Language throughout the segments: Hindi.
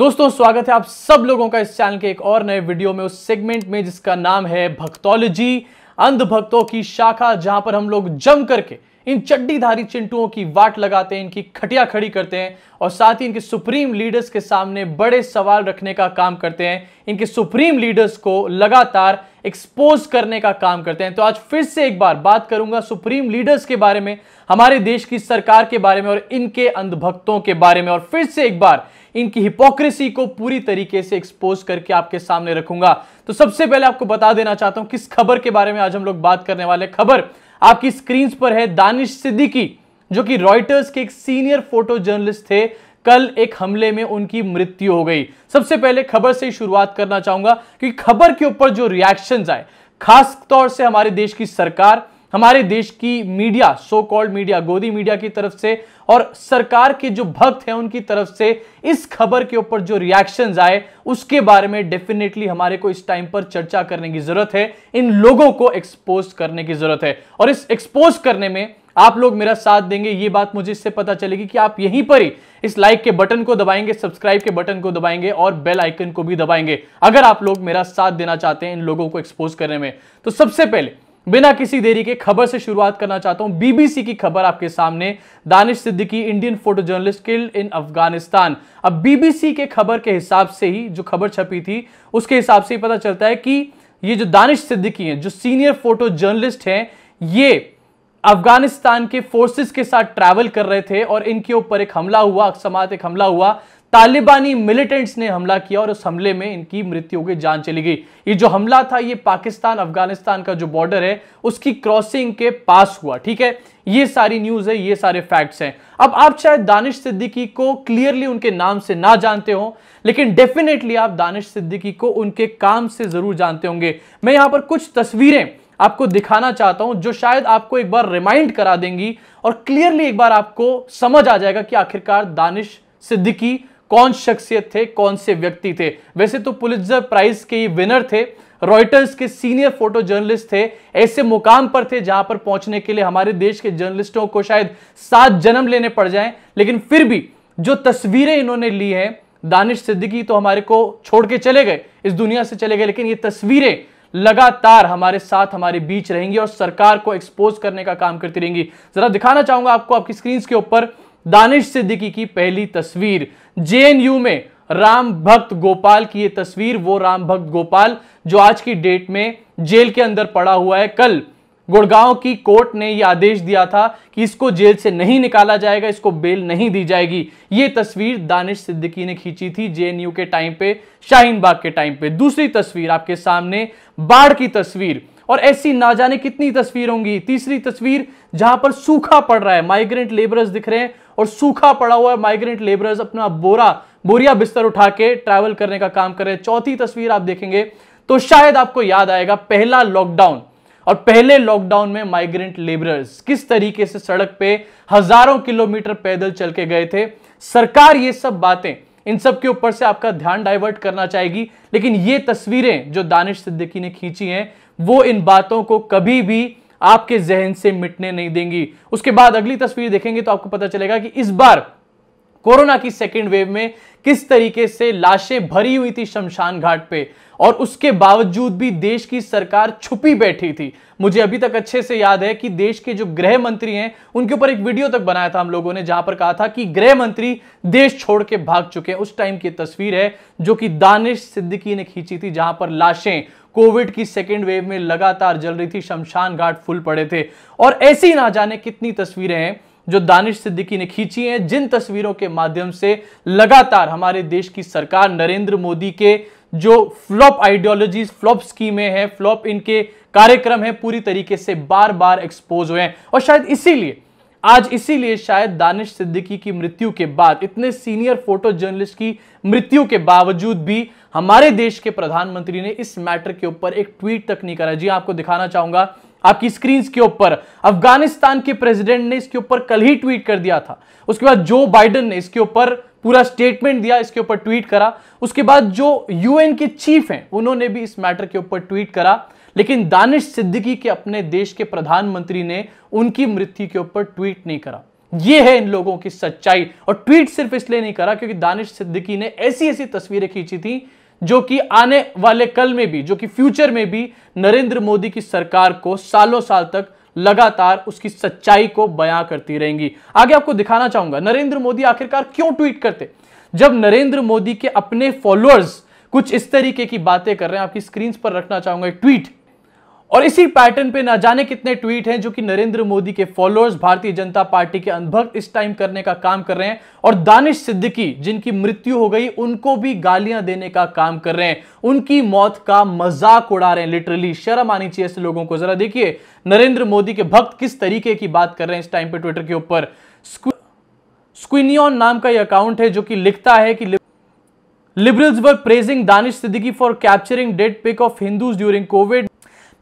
दोस्तों स्वागत है आप सब लोगों का इस चैनल के एक और नए वीडियो में उस सेगमेंट में जिसका नाम है भक्तोलॉजी अंधभक्तों की शाखा जहां पर हम लोग जम करके इन चड्डीधारी चिंटुओं की वाट लगाते हैं इनकी खटिया खड़ी करते हैं और साथ ही इनके सुप्रीम लीडर्स के सामने बड़े सवाल रखने का काम करते हैं इनके सुप्रीम लीडर्स को लगातार एक्सपोज करने का काम करते हैं तो आज फिर से एक बार बात करूंगा सुप्रीम लीडर्स के बारे में हमारे देश की सरकार के बारे में और इनके अंधभक्तों के बारे में और फिर से एक बार इनकी हिपोक्रेसी को पूरी तरीके से एक्सपोज करके आपके सामने रखूंगा तो सबसे पहले आपको बता देना चाहता हूं किस खबर के बारे में आज हम लोग बात करने वाले खबर आपकी स्क्रीन पर है दानिश सिद्दीकी जो कि रॉयटर्स के एक सीनियर फोटो जर्नलिस्ट थे कल एक हमले में उनकी मृत्यु हो गई सबसे पहले खबर से शुरुआत करना चाहूंगा क्योंकि खबर के ऊपर जो रिएक्शन आए खास तौर से हमारे देश की सरकार हमारे देश की मीडिया सो कॉल्ड मीडिया गोदी मीडिया की तरफ से और सरकार के जो भक्त हैं उनकी तरफ से इस खबर के ऊपर जो रिएक्शंस आए उसके बारे में डेफिनेटली हमारे को इस टाइम पर चर्चा करने की जरूरत है इन लोगों को एक्सपोज करने की जरूरत है और इस एक्सपोज करने में आप लोग मेरा साथ देंगे ये बात मुझे इससे पता चलेगी कि आप यहीं पर ही इस लाइक के बटन को दबाएंगे सब्सक्राइब के बटन को दबाएंगे और बेल आइकन को भी दबाएंगे अगर आप लोग मेरा साथ देना चाहते हैं इन लोगों को एक्सपोज करने में तो सबसे पहले बिना किसी देरी के खबर से शुरुआत करना चाहता हूं बीबीसी की खबर आपके सामने Danish Siddiqui Indian photo journalist killed in Afghanistan अब बीबीसी के खबर के हिसाब से ही जो खबर छपी थी उसके हिसाब से ही पता चलता है कि ये जो दानिश सिद्दीकी हैं जो सीनियर फोटो जर्नलिस्ट हैं ये अफगानिस्तान के फोर्सेस के साथ ट्रैवल कर रहे थे और इनके ऊपर एक हमला हुआ अकसमात एक हमला हुआ तालिबानी मिलिटेंट्स ने हमला किया और उस हमले में इनकी मृत्यु हो गई जान चली गई ये जो हमला था ये पाकिस्तान अफगानिस्तान का जो बॉर्डर है उसकी क्रॉसिंग के पास हुआ ठीक है ये सारी न्यूज है ये सारे फैक्ट्स हैं अब आप शायद दानिश सिद्दीकी को क्लियरली उनके नाम से ना जानते हो लेकिन डेफिनेटली आप दानिश सिद्दीकी को उनके काम से जरूर जानते होंगे मैं यहां पर कुछ तस्वीरें आपको दिखाना चाहता हूं जो शायद आपको एक बार रिमाइंड करा देंगी और क्लियरली एक बार आपको समझ आ जाएगा कि आखिरकार दानिश सिद्दीकी कौन शख्सियत थे कौन से व्यक्ति थे वैसे तो पुलिसजर प्राइज के विनर थे रॉयटर्स के सीनियर फोटो जर्नलिस्ट थे ऐसे मुकाम पर थे जहां पर पहुंचने के लिए हमारे देश के जर्नलिस्टों को शायद सात जन्म लेने पड़ जाएं लेकिन फिर भी जो तस्वीरें इन्होंने ली हैं दानिश सिद्दीकी तो हमारे को छोड़ के चले गए इस दुनिया से चले गए लेकिन ये तस्वीरें लगातार हमारे साथ हमारे बीच रहेंगी और सरकार को एक्सपोज करने का काम करती रहेंगी जरा दिखाना चाहूंगा आपको आपकी स्क्रीन के ऊपर दानिश सिद्दीकी की पहली तस्वीर जेएनयू में राम भक्त गोपाल की ये तस्वीर वो राम भक्त गोपाल जो आज की डेट में जेल के अंदर पड़ा हुआ है कल गुड़गांव की कोर्ट ने यह आदेश दिया था कि इसको जेल से नहीं निकाला जाएगा इसको बेल नहीं दी जाएगी ये तस्वीर दानिश सिद्दीकी ने खींची थी जेएनयू के टाइम पे शाहीन बाग के टाइम पे दूसरी तस्वीर आपके सामने बाढ़ की तस्वीर और ऐसी ना जाने कितनी तस्वीर होंगी तीसरी तस्वीर जहां पर सूखा पड़ रहा है माइग्रेंट लेबरर्स दिख रहे हैं और सूखा पड़ा हुआ है माइग्रेंट लेबरर्स अपना बोरा बोरिया बिस्तर उठा के ट्रैवल करने का काम कर रहे हैं चौथी तस्वीर आप देखेंगे तो शायद आपको याद आएगा पहला लॉकडाउन और पहले लॉकडाउन में माइग्रेंट लेबरर्स किस तरीके से सड़क पे हजारों किलोमीटर पैदल चल के गए थे सरकार ये सब बातें इन सब के ऊपर से आपका ध्यान डाइवर्ट करना चाहेगी लेकिन ये तस्वीरें जो दानिश सिद्दीकी ने खींची हैं वो इन बातों को कभी भी आपके जहन से मिटने नहीं देंगी उसके बाद अगली तस्वीर देखेंगे तो आपको पता चलेगा कि इस बार कोरोना की सेकेंड वेव में किस तरीके से लाशें भरी हुई थी शमशान घाट पे और उसके बावजूद भी देश की सरकार छुपी बैठी थी मुझे अभी तक अच्छे से याद है कि देश के जो गृह मंत्री हैं उनके ऊपर एक वीडियो तक बनाया था हम लोगों ने जहां पर कहा था कि गृह मंत्री देश छोड़ के भाग चुके हैं उस टाइम की तस्वीर है जो कि दानिश सिद्दीकी ने खींची थी जहां पर लाशें कोविड की सेकेंड वेव में लगातार जल रही थी शमशान घाट फुल पड़े थे और ऐसी ना जाने कितनी तस्वीरें हैं जो दानिश सिद्दीकी ने खींची हैं जिन तस्वीरों के माध्यम से लगातार हमारे देश की सरकार नरेंद्र मोदी के जो फ्लॉप आइडियोलॉजी फ्लॉप स्कीमें हैं फ्लॉप इनके कार्यक्रम है पूरी तरीके से बार बार एक्सपोज हुए हैं और शायद इसीलिए आज इसीलिए शायद दानिश सिद्दीकी की मृत्यु के बाद इतने सीनियर फोटो जर्नलिस्ट की मृत्यु के बावजूद भी हमारे देश के प्रधानमंत्री ने इस मैटर के ऊपर एक ट्वीट तक नहीं करा जी हाँ, आपको दिखाना चाहूंगा आपकी स्क्रीन के ऊपर अफगानिस्तान के प्रेसिडेंट ने इसके ऊपर कल ही ट्वीट कर दिया था उसके बाद जो बाइडन ने इसके ऊपर पूरा स्टेटमेंट दिया इसके ऊपर ट्वीट करा उसके बाद जो यूएन के चीफ हैं उन्होंने भी इस मैटर के ऊपर ट्वीट करा लेकिन दानिश सिद्दीकी के अपने देश के प्रधानमंत्री ने उनकी मृत्यु के ऊपर ट्वीट नहीं करा ये है इन लोगों की सच्चाई और ट्वीट सिर्फ इसलिए नहीं करा क्योंकि दानिश सिद्दीकी ने ऐसी ऐसी तस्वीरें खींची थी जो कि आने वाले कल में भी जो कि फ्यूचर में भी नरेंद्र मोदी की सरकार को सालों साल तक लगातार उसकी सच्चाई को बयां करती रहेंगी आगे आपको दिखाना चाहूंगा नरेंद्र मोदी आखिरकार क्यों ट्वीट करते जब नरेंद्र मोदी के अपने फॉलोअर्स कुछ इस तरीके की बातें कर रहे हैं आपकी स्क्रीन पर रखना चाहूंगा एक ट्वीट और इसी पैटर्न पे ना जाने कितने ट्वीट हैं जो कि नरेंद्र मोदी के फॉलोअर्स भारतीय जनता पार्टी के अनुभक्त इस टाइम करने का काम कर रहे हैं और दानिश सिद्दीकी जिनकी मृत्यु हो गई उनको भी गालियां देने का काम कर रहे हैं उनकी मौत का मजाक उड़ा रहे हैं लिटरली शर्म आनी चाहिए ऐसे लोगों को जरा देखिए नरेंद्र मोदी के भक्त किस तरीके की बात कर रहे हैं इस टाइम पे ट्विटर के ऊपर स्क्विनियन नाम का यह अकाउंट है जो कि लिखता है कि liberals were praising Danish Siddiqui for capturing dead pic of Hindus during covid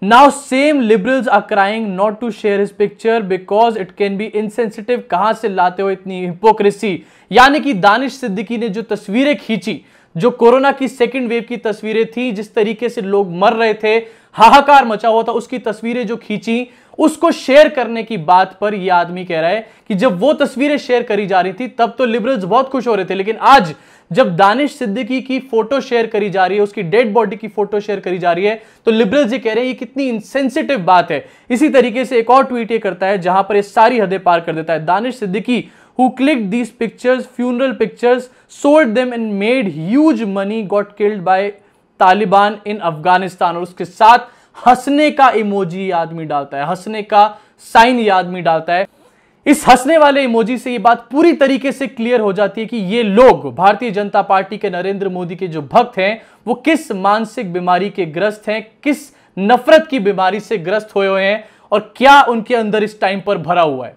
now same liberals are crying not to share his picture because it can be insensitive कहां से लाते हो इतनी हिपोक्रेसी यानी कि दानिश सिद्दीकी ने जो तस्वीरें खींची जो कोरोना की सेकेंड वेव की तस्वीरें थी जिस तरीके से लोग मर रहे थे हाहाकार मचा हुआ था उसकी तस्वीरें जो खींची उसको शेयर करने की बात पर यह आदमी कह रहा है कि जब वो तस्वीरें शेयर करी जा रही थी तब तो लिबरल्स बहुत खुश हो रहे थे लेकिन आज जब दानिश सिद्दीकी की फोटो शेयर करी जा रही है उसकी डेड बॉडी की फोटो शेयर करी जा रही है तो लिबरल जी कह रहे हैं ये कितनी इनसेंसिटिव बात है इसी तरीके से एक और ट्वीट ये करता है जहां पर ये सारी हदें पार कर देता है Danish Siddiqui who click these pictures funeral pictures sold them and made huge money got killed by Taliban in Afghanistan और उसके साथ हंसने का इमोजी आदमी डालता है हंसने का साइन ये आदमी डालता है इस हंसने वाले इमोजी से ये बात पूरी तरीके से क्लियर हो जाती है कि ये लोग भारतीय जनता पार्टी के नरेंद्र मोदी के जो भक्त हैं वो किस मानसिक बीमारी के ग्रस्त हैं किस नफरत की बीमारी से ग्रस्त हुए हुए हैं और क्या उनके अंदर इस टाइम पर भरा हुआ है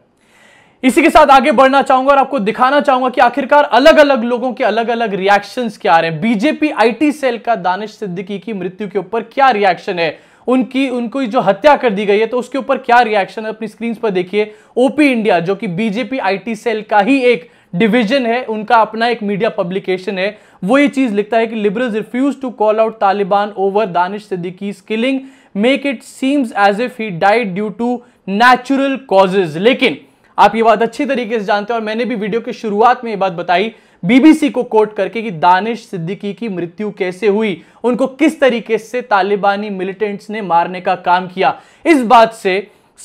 इसी के साथ आगे बढ़ना चाहूंगा और आपको दिखाना चाहूंगा कि आखिरकार अलग अलग लोगों के अलग अलग रिएक्शंस क्या आ रहे हैं बीजेपी आईटी सेल का दानिश सिद्दीकी की मृत्यु के ऊपर क्या रिएक्शन है उनकी उनको जो हत्या कर दी गई है तो उसके ऊपर क्या रिएक्शन है अपनी स्क्रीन पर देखिए ओपी इंडिया जो कि बीजेपी आईटी सेल का ही एक डिवीजन है उनका अपना एक मीडिया पब्लिकेशन है वो ये चीज लिखता है कि liberals refuse to call out Taliban over Danish Siddiqui killing make it seems as if he died due to natural causes लेकिन आप ये बात अच्छी तरीके से जानते हैं और मैंने भी वीडियो की शुरुआत में ये बात बताई बीबीसी को कोट करके कि दानिश सिद्दीकी की मृत्यु कैसे हुई उनको किस तरीके से तालिबानी मिलिटेंट्स ने मारने का काम किया इस बात से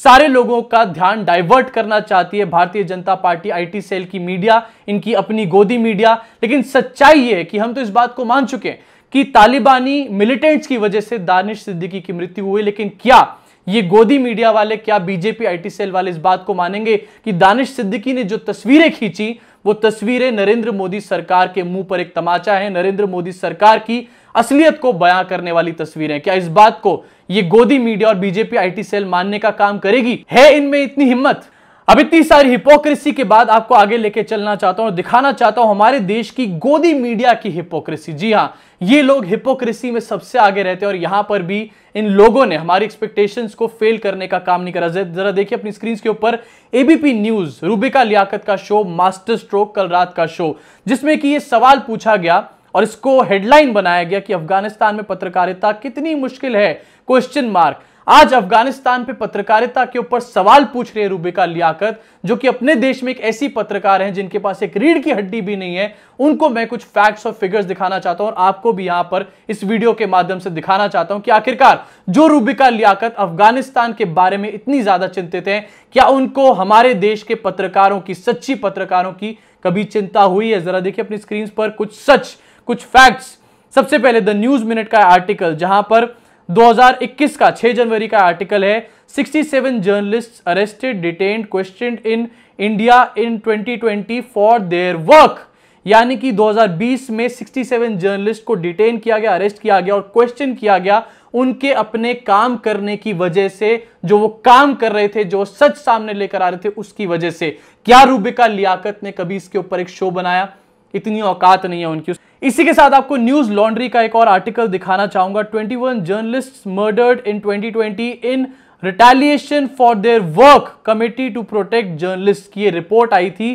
सारे लोगों का ध्यान डाइवर्ट करना चाहती है भारतीय जनता पार्टी आईटी सेल की मीडिया इनकी अपनी गोदी मीडिया लेकिन सच्चाई ये है कि हम तो इस बात को मान चुके हैं कि तालिबानी मिलिटेंट्स की वजह से दानिश सिद्दीकी की मृत्यु हुई लेकिन क्या ये गोदी मीडिया वाले क्या बीजेपी आईटी सेल वाले इस बात को मानेंगे कि दानिश सिद्दीकी ने जो तस्वीरें खींची वो तस्वीरें नरेंद्र मोदी सरकार के मुंह पर एक तमाचा है नरेंद्र मोदी सरकार की असलियत को बयां करने वाली तस्वीरें क्या इस बात को ये गोदी मीडिया और बीजेपी आईटी सेल मानने का काम करेगी है इनमें इतनी हिम्मत अब इतनी सारी हिपोक्रेसी के बाद आपको आगे लेके चलना चाहता हूं दिखाना चाहता हूं हमारे देश की गोदी मीडिया की हिपोक्रेसी जी हां ये लोग हिपोक्रेसी में सबसे आगे रहते हैं और यहां पर भी इन लोगों ने हमारी एक्सपेक्टेशंस को फेल करने का काम नहीं करा जरा देखिए अपनी स्क्रीन के ऊपर एबीपी न्यूज रूबिका लियाकत का शो मास्टर स्ट्रोक कल रात का शो जिसमें कि ये सवाल पूछा गया और इसको हेडलाइन बनाया गया कि अफगानिस्तान में पत्रकारिता कितनी मुश्किल है क्वेश्चन मार्क आज अफगानिस्तान पे पत्रकारिता के ऊपर सवाल पूछ रहे हैं रूबिका लियाकत जो कि अपने देश में एक ऐसी पत्रकार हैं जिनके पास एक रीढ़ की हड्डी भी नहीं है उनको मैं कुछ फैक्ट्स और फिगर्स दिखाना चाहता हूं और आपको भी यहां पर इस वीडियो के माध्यम से दिखाना चाहता हूं कि आखिरकार जो रूबिका लियाकत अफगानिस्तान के बारे में इतनी ज्यादा चिंतित है क्या उनको हमारे देश के पत्रकारों की सच्ची पत्रकारों की कभी चिंता हुई है जरा देखिए अपनी स्क्रीन पर कुछ सच कुछ फैक्ट्स सबसे पहले द न्यूज मिनट का आर्टिकल जहां पर 2021 का 6 जनवरी का आर्टिकल है 67 journalists arrested detained question in India in 2020 for their work यानी कि 2020 में 67 जर्नलिस्ट को डिटेन किया गया अरेस्ट किया गया और क्वेश्चन किया गया उनके अपने काम करने की वजह से जो वो काम कर रहे थे जो सच सामने लेकर आ रहे थे उसकी वजह से क्या रूबिका लियाकत ने कभी इसके ऊपर एक शो बनाया इतनी औकात नहीं है उनकी इसी के साथ आपको न्यूज लॉन्ड्री का एक और आर्टिकल दिखाना चाहूंगा 21 journalist murdered in 2020 in retaliation for their work Committee to Protect Journalist की ये रिपोर्ट आई थी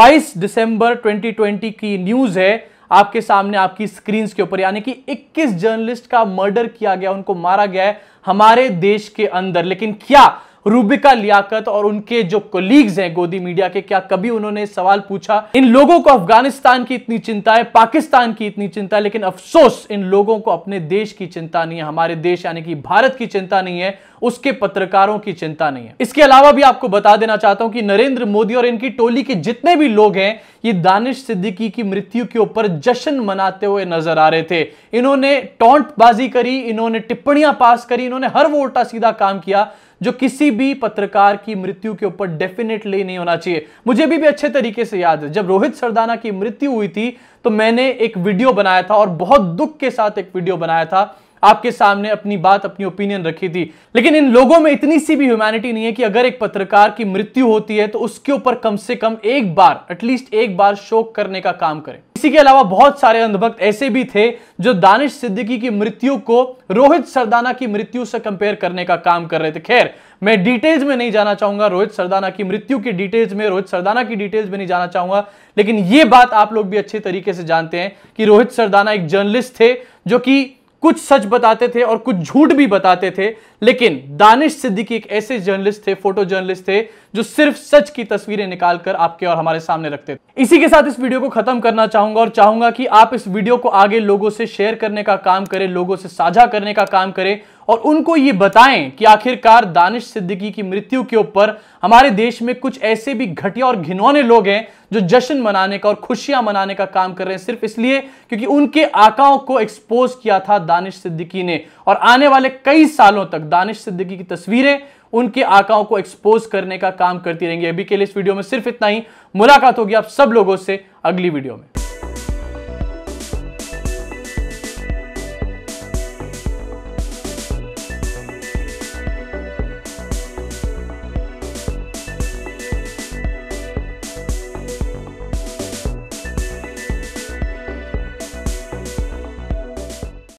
22 दिसंबर 2020 की न्यूज है आपके सामने आपकी स्क्रीन के ऊपर यानी कि 21 जर्नलिस्ट का मर्डर किया गया उनको मारा गया है हमारे देश के अंदर लेकिन क्या रूबिका लियाकत और उनके जो कोलीग्स हैं गोदी मीडिया के क्या कभी उन्होंने सवाल पूछा इन लोगों को अफगानिस्तान की इतनी चिंता है पाकिस्तान की इतनी चिंता है लेकिन अफसोस इन लोगों को अपने देश की चिंता नहीं है हमारे देश यानी कि भारत की चिंता नहीं है उसके पत्रकारों की चिंता नहीं है इसके अलावा भी आपको बता देना चाहता हूं कि नरेंद्र मोदी और इनकी टोली के जितने भी लोग हैं ये दानिश सिद्दीकी की मृत्यु के ऊपर जश्न मनाते हुए नजर आ रहे थे इन्होंने टोंटबाजी करी इन्होंने टिप्पणियां पास करी इन्होंने हर वो उल्टा सीधा काम किया जो किसी भी पत्रकार की मृत्यु के ऊपर डेफिनेटली नहीं होना चाहिए मुझे भी, भी अच्छे तरीके से याद है जब रोहित सरदाना की मृत्यु हुई थी तो मैंने एक वीडियो बनाया था और बहुत दुख के साथ एक वीडियो बनाया था आपके सामने अपनी बात अपनी ओपिनियन रखी थी लेकिन इन लोगों में इतनी सी भी ह्यूमैनिटी नहीं है कि अगर एक पत्रकार की मृत्यु होती है तो उसके ऊपर कम से कम एक बार एटलीस्ट एक बार शोक करने का काम करें इसी के अलावा बहुत सारे अंधभक्त ऐसे भी थे जो दानिश सिद्दीकी की मृत्यु को रोहित सरदाना की मृत्यु से कंपेयर करने का काम कर रहे थे खैर मैं डिटेल्स में नहीं जाना चाहूंगा रोहित सरदाना की मृत्यु की डिटेल्स में रोहित सरदाना की डिटेल्स में नहीं जाना चाहूंगा लेकिन ये बात आप लोग भी अच्छे तरीके से जानते हैं कि रोहित सरदाना एक जर्नलिस्ट थे जो कि कुछ सच बताते थे और कुछ झूठ भी बताते थे लेकिन दानिश सिद्दीकी एक ऐसे जर्नलिस्ट थे फोटो जर्नलिस्ट थे जो सिर्फ सच की तस्वीरें निकालकर आपके और हमारे सामने रखते थे इसी के साथ इस वीडियो को खत्म करना चाहूंगा और चाहूंगा कि आप इस वीडियो को आगे लोगों से शेयर करने का काम करें लोगों से साझा करने का काम करें और उनको ये बताएं कि आखिरकार दानिश सिद्दीकी की मृत्यु के ऊपर हमारे देश में कुछ ऐसे भी घटिया और घिनौने लोग हैं जो जश्न मनाने का और खुशियां मनाने का काम कर रहे हैं सिर्फ इसलिए क्योंकि उनके आकाओं को एक्सपोज किया था दानिश सिद्दीकी ने और आने वाले कई सालों तक दानिश सिद्दीकी की तस्वीरें उनके आकाओं को एक्सपोज करने का काम करती रहेंगी अभी के लिए इस वीडियो में सिर्फ इतना ही मुलाकात होगी आप सब लोगों से अगली वीडियो में